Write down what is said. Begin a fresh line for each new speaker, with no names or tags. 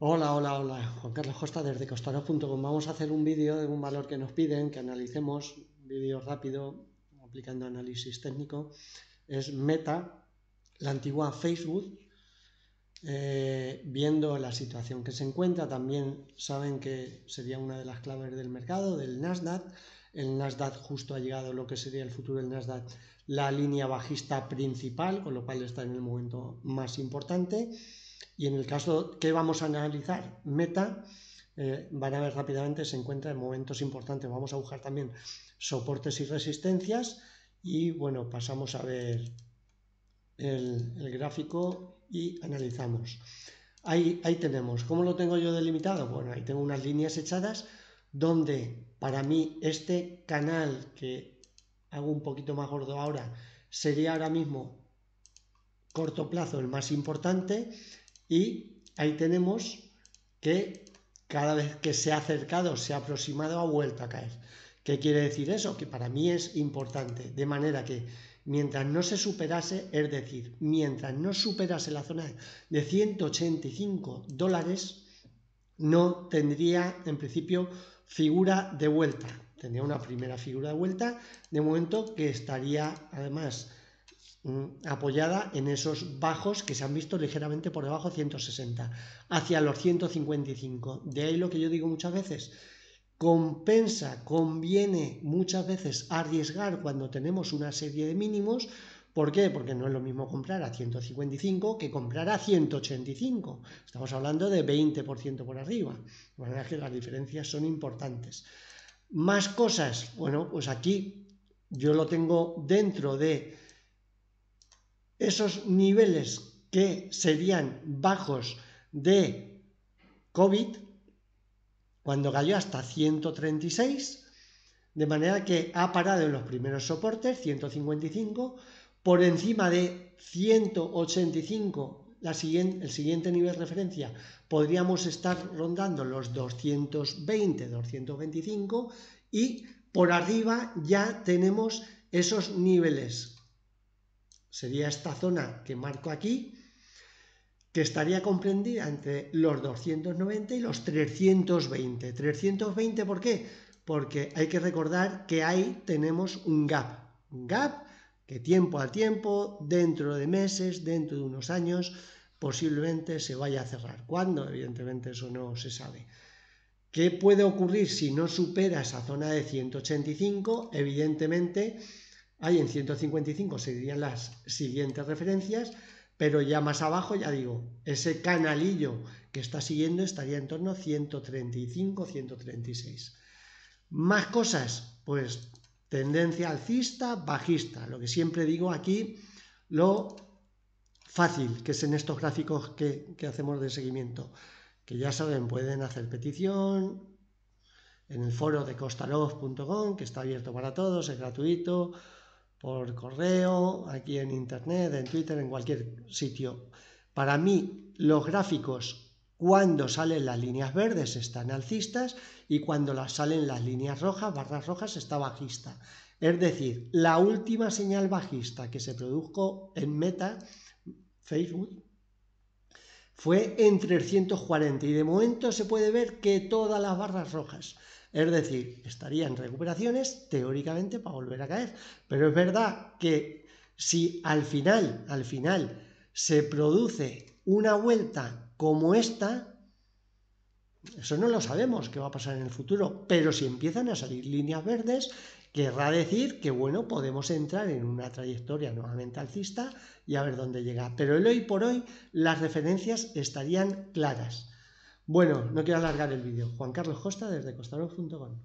Hola, hola, hola, Juan Carlos Costa desde Costaros.com. Vamos a hacer un vídeo de un valor que nos piden, que analicemos, vídeo rápido, aplicando análisis técnico. Es Meta, la antigua Facebook, eh, viendo la situación que se encuentra. También saben que sería una de las claves del mercado, del Nasdaq. El Nasdaq justo ha llegado lo que sería el futuro del Nasdaq, la línea bajista principal, con lo cual está en el momento más importante. Y en el caso que vamos a analizar, meta, eh, van a ver rápidamente, se encuentra en momentos importantes. Vamos a buscar también soportes y resistencias. Y bueno, pasamos a ver el, gráfico y analizamos. Ahí, ahí tenemos. ¿Cómo lo tengo yo delimitado? Bueno, ahí tengo unas líneas echadas donde para mí este canal que hago un poquito más gordo ahora sería ahora mismo corto plazo el más importante y ahí tenemos que cada vez que se ha acercado, se ha aproximado, ha vuelto a caer. ¿Qué quiere decir eso? Que para mí es importante. De manera que mientras no se superase, es decir, mientras no superase la zona de 185 dólares, no tendría en principio figura de vuelta. Tendría una primera figura de vuelta, de momento que estaría además Mm, apoyada en esos bajos que se han visto ligeramente por debajo 160 hacia los 155 de ahí lo que yo digo muchas veces compensa conviene muchas veces arriesgar cuando tenemos una serie de mínimos ¿Por qué? Porque no es lo mismo comprar a 155 que comprar a 185. Estamos hablando de 20% por arriba. De manera que las diferencias son importantes. Más cosas. Bueno, pues aquí yo lo tengo dentro de esos niveles que serían bajos de COVID, cuando cayó hasta 136, de manera que ha parado en los primeros soportes, 155, por encima de 185 el siguiente nivel de referencia podríamos estar rondando los 220, 225 y por arriba ya tenemos esos niveles sería esta zona que marco aquí, que estaría comprendida entre los 290 y los 320. 320, ¿por qué? Porque hay que recordar que ahí tenemos un gap. Un gap que tiempo a tiempo, dentro de meses, dentro de unos años, posiblemente se vaya a cerrar. ¿Cuándo? Evidentemente eso no se sabe. ¿Qué puede ocurrir si no supera esa zona de 185? Evidentemente Ahí en 155 serían las siguientes referencias, pero ya más abajo, ya digo, ese canalillo que está siguiendo estaría en torno a 135, 136. Más cosas, pues tendencia alcista, bajista, lo que siempre digo aquí, lo fácil que es en estos gráficos que, hacemos de seguimiento, que ya saben, pueden hacer petición en el foro de costalog.com, que está abierto para todos, es gratuito, por correo, aquí en internet, en Twitter, en cualquier sitio. Para mí, los gráficos, cuando salen las líneas verdes están alcistas y cuando salen las líneas rojas, barras rojas, está bajista. Es decir, la última señal bajista que se produjo en Meta, Facebook, fue en 340 y de momento se puede ver que todas las barras rojas. Es decir, estarían recuperaciones teóricamente para volver a caer. Pero es verdad que si al final, al final, se produce una vuelta como esta, eso no lo sabemos qué va a pasar en el futuro, pero si empiezan a salir líneas verdes, querrá decir que, bueno, podemos entrar en una trayectoria nuevamente alcista y a ver dónde llega. Pero el hoy por hoy las referencias estarían claras. Bueno, no quiero alargar el vídeo. Juan Carlos Costa desde costarón.com.